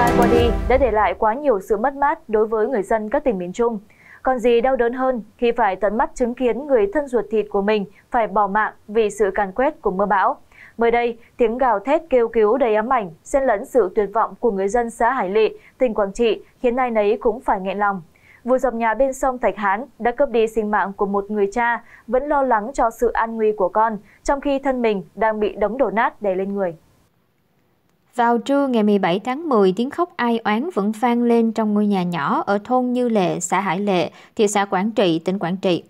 tai qua đi đã để lại quá nhiều sự mất mát đối với người dân các tỉnh miền Trung. Còn gì đau đớn hơn khi phải tận mắt chứng kiến người thân ruột thịt của mình phải bỏ mạng vì sự càn quét của mưa bão. Mới đây, tiếng gào thét kêu cứu đầy ám ảnh, xen lẫn sự tuyệt vọng của người dân xã Hải Lệ, tỉnh Quảng Trị khiến ai nấy cũng phải nghẹn lòng. Vụ dọc nhà bên sông Thạch Hán đã cướp đi sinh mạng của một người cha vẫn lo lắng cho sự an nguy của con, trong khi thân mình đang bị đống đổ nát đè lên người. Vào trưa ngày 17 tháng 10, tiếng khóc ai oán vẫn vang lên trong ngôi nhà nhỏ ở thôn Như Lệ, xã Hải Lệ, thị xã Quảng Trị, tỉnh Quảng Trị.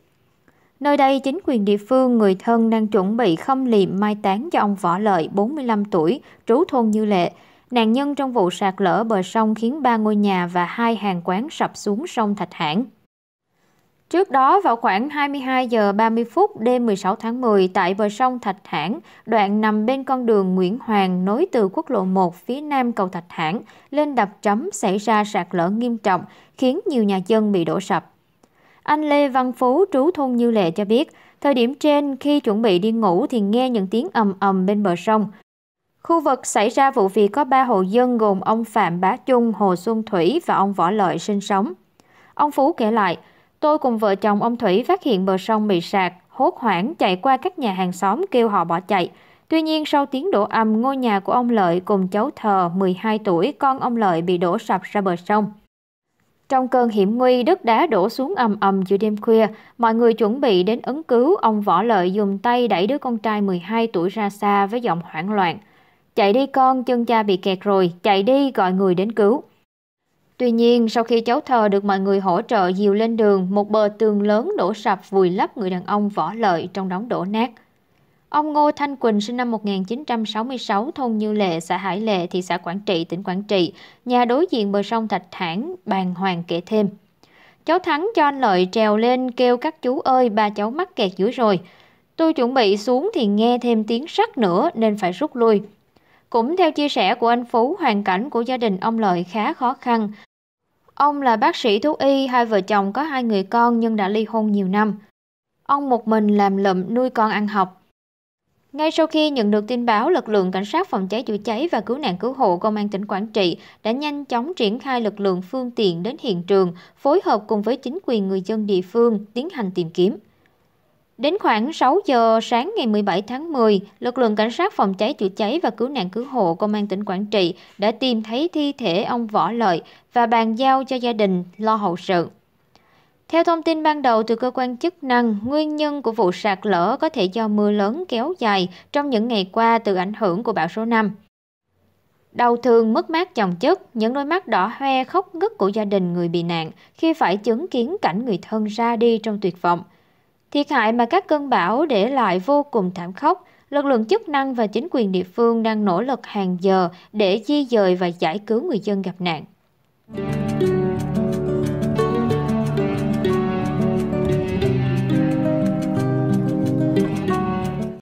Nơi đây, chính quyền địa phương, người thân đang chuẩn bị khâm liệm mai táng cho ông Võ Lợi, 45 tuổi, trú thôn Như Lệ. Nạn nhân trong vụ sạt lở bờ sông khiến ba ngôi nhà và hai hàng quán sập xuống sông Thạch Hãn. Trước đó vào khoảng 22 giờ 30 phút đêm 16 tháng 10 tại bờ sông Thạch Hãn, đoạn nằm bên con đường Nguyễn Hoàng nối từ quốc lộ 1 phía nam cầu Thạch Hãn lên đập chấm xảy ra sạt lở nghiêm trọng, khiến nhiều nhà dân bị đổ sập. Anh Lê Văn Phú trú thôn Như Lệ cho biết, thời điểm trên khi chuẩn bị đi ngủ thì nghe những tiếng ầm ầm bên bờ sông. Khu vực xảy ra vụ việc có 3 hộ dân gồm ông Phạm Bá Trung, Hồ Xuân Thủy và ông Võ Lợi sinh sống. Ông Phú kể lại, Tôi cùng vợ chồng ông Thủy phát hiện bờ sông bị sạt, hốt hoảng chạy qua các nhà hàng xóm kêu họ bỏ chạy. Tuy nhiên sau tiếng đổ ầm ngôi nhà của ông Lợi cùng cháu thờ 12 tuổi con ông Lợi bị đổ sập ra bờ sông. Trong cơn hiểm nguy, đất đá đổ xuống ầm ầm giữa đêm khuya. Mọi người chuẩn bị đến ứng cứu, ông Võ Lợi dùng tay đẩy đứa con trai 12 tuổi ra xa với giọng hoảng loạn. Chạy đi con, chân cha bị kẹt rồi, chạy đi gọi người đến cứu. Tuy nhiên, sau khi cháu thờ được mọi người hỗ trợ dìu lên đường, một bờ tường lớn đổ sập vùi lấp người đàn ông võ lợi trong đống đổ nát. Ông Ngô Thanh Quỳnh sinh năm 1966, thôn Như Lệ, xã Hải Lệ, thị xã Quảng Trị, tỉnh Quảng Trị, nhà đối diện bờ sông Thạch Thản, bàn hoàng kể thêm. Cháu Thắng cho anh Lợi trèo lên kêu các chú ơi, ba cháu mắc kẹt dưới rồi. Tôi chuẩn bị xuống thì nghe thêm tiếng sắt nữa nên phải rút lui. Cũng theo chia sẻ của anh Phú, hoàn cảnh của gia đình ông Lợi khá khó khăn, Ông là bác sĩ thú y, hai vợ chồng có hai người con nhưng đã ly hôn nhiều năm. Ông một mình làm lụm nuôi con ăn học. Ngay sau khi nhận được tin báo, lực lượng cảnh sát phòng cháy chữa cháy và cứu nạn cứu hộ công an tỉnh Quảng Trị đã nhanh chóng triển khai lực lượng phương tiện đến hiện trường, phối hợp cùng với chính quyền người dân địa phương tiến hành tìm kiếm. Đến khoảng 6 giờ sáng ngày 17 tháng 10, lực lượng cảnh sát phòng cháy chữa cháy và cứu nạn cứu hộ công an tỉnh Quảng Trị đã tìm thấy thi thể ông Võ Lợi và bàn giao cho gia đình lo hậu sự. Theo thông tin ban đầu từ cơ quan chức năng, nguyên nhân của vụ sạt lở có thể do mưa lớn kéo dài trong những ngày qua từ ảnh hưởng của bão số 5. Đau thương mất mát chồng chất, những đôi mắt đỏ hoe khóc ngất của gia đình người bị nạn khi phải chứng kiến cảnh người thân ra đi trong tuyệt vọng – Thiệt hại mà các cơn bão để lại vô cùng thảm khốc, lực lượng chức năng và chính quyền địa phương đang nỗ lực hàng giờ để di dời và giải cứu người dân gặp nạn.